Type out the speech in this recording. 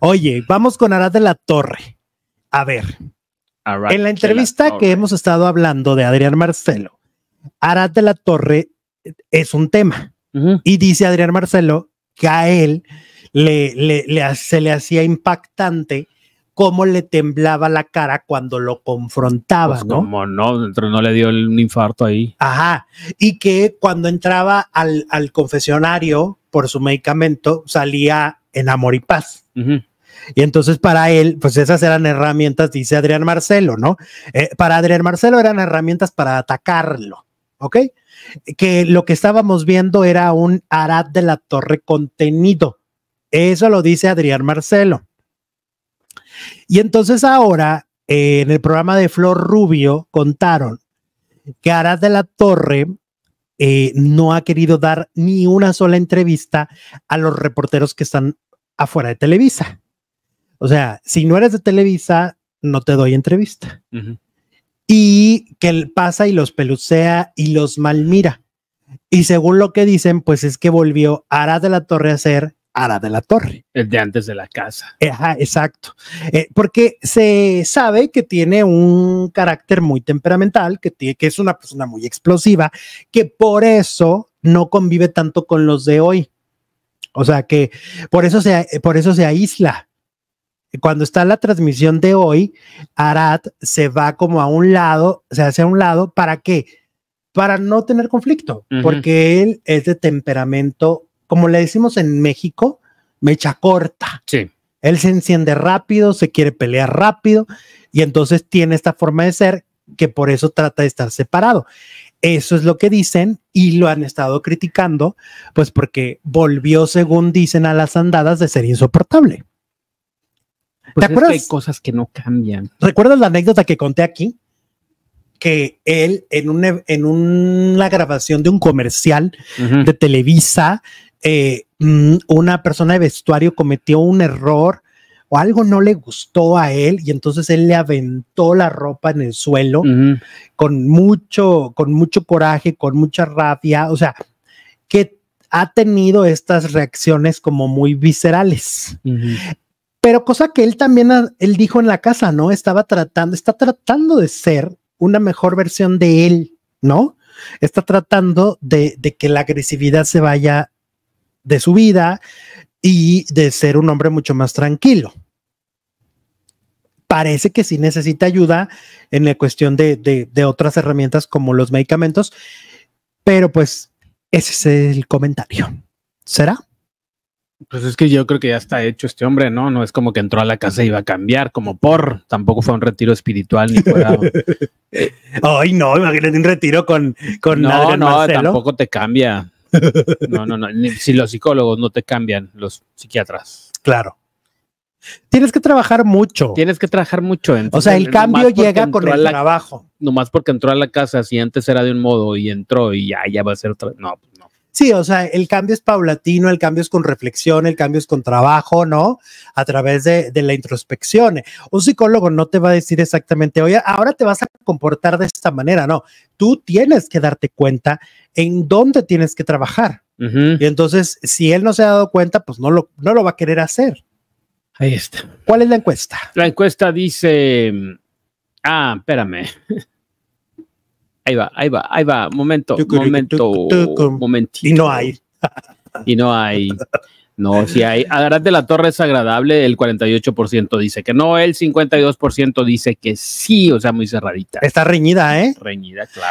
Oye, vamos con Arad de la Torre. A ver, en la entrevista que hemos estado hablando de Adrián Marcelo, Arad de la Torre es un tema. Y dice Adrián Marcelo que a él le, se le hacía impactante cómo le temblaba la cara cuando lo confrontaba, pues ¿no? Como no, no le dio un infarto ahí. Ajá, y que cuando entraba al, al confesionario por su medicamento salía en amor y paz. Y entonces para él, pues esas eran herramientas, dice Adrián Marcelo, ¿no? Eh, para Adrián Marcelo eran herramientas para atacarlo, ¿ok? Que lo que estábamos viendo era un Arad de la Torre contenido. Eso lo dice Adrián Marcelo. Y entonces ahora, eh, en el programa de Flor Rubio, contaron que Arad de la Torre eh, no ha querido dar ni una sola entrevista a los reporteros que están afuera de Televisa. O sea, si no eres de Televisa, no te doy entrevista. Y que pasa y los pelucea y los malmira. Y según lo que dicen, pues es que volvió Ara de la Torre a ser Ara de la Torre. El de antes de la casa. Ajá, exacto. Eh, porque se sabe que tiene un carácter muy temperamental, que, tiene, que es una persona muy explosiva, que por eso no convive tanto con los de hoy. O sea que por eso se, por eso se aísla. Cuando está la transmisión de hoy, Arad se va como a un lado, se hace a un lado, ¿para qué? Para no tener conflicto, porque él es de temperamento, como le decimos en México, mecha corta. Sí. Él se enciende rápido, se quiere pelear rápido y entonces tiene esta forma de ser que por eso trata de estar separado. Eso es lo que dicen y lo han estado criticando, pues porque volvió, según dicen, a las andadas de ser insoportable. ¿Te pues acuerdas? hay cosas que no cambian. ¿Recuerdas la anécdota que conté aquí? Que él en, en una grabación de un comercial de Televisa, eh, mm, una persona de vestuario cometió un error algo no le gustó a él y entonces él le aventó la ropa en el suelo con mucho, con mucho coraje, con mucha rabia, o sea, que ha tenido estas reacciones como muy viscerales. Pero cosa que él también, él dijo en la casa, ¿no? Estaba tratando, está tratando de ser una mejor versión de él, ¿no? Está tratando de que la agresividad se vaya de su vida, y de ser un hombre mucho más tranquilo parece que sí necesita ayuda en la cuestión de, otras herramientas como los medicamentos, pero pues ese es el comentario. ¿Será? Pues es que yo creo que ya está hecho este hombre, ¿no? No es como que entró a la casa y iba a cambiar, como por. Tampoco fue un retiro espiritual ni fuera. Ay, no, imagínate un retiro con, con no, no, tampoco te cambia. No, no, no. si los psicólogos no te cambian, los psiquiatras. Claro. Tienes que trabajar mucho. Tienes que trabajar mucho. o sea, el cambio llega con el trabajo. No Nomás porque entró a la casa, si antes era de un modo y entró y ya, va a ser otra. No, pues no. Sí, o sea, el cambio es paulatino, el cambio es con reflexión, el cambio es con trabajo, ¿no? A través de, la introspección. Un psicólogo no te va a decir exactamente, oye, ahora te vas a comportar de esta manera, no. Tú tienes que darte cuenta en dónde tienes que trabajar. Y entonces, si él no se ha dado cuenta, pues no no lo va a querer hacer. Ahí está. ¿Cuál es la encuesta? La encuesta dice. Ah, espérame. Ahí va, ahí va, ahí va. Momento, momento, momentito. Y no hay. Y no hay. No, si hay. Adelante de la Torre es agradable, el 48% dice que no, el 52% dice que sí, o sea, muy cerradita. Está reñida, ¿eh? Reñida, claro.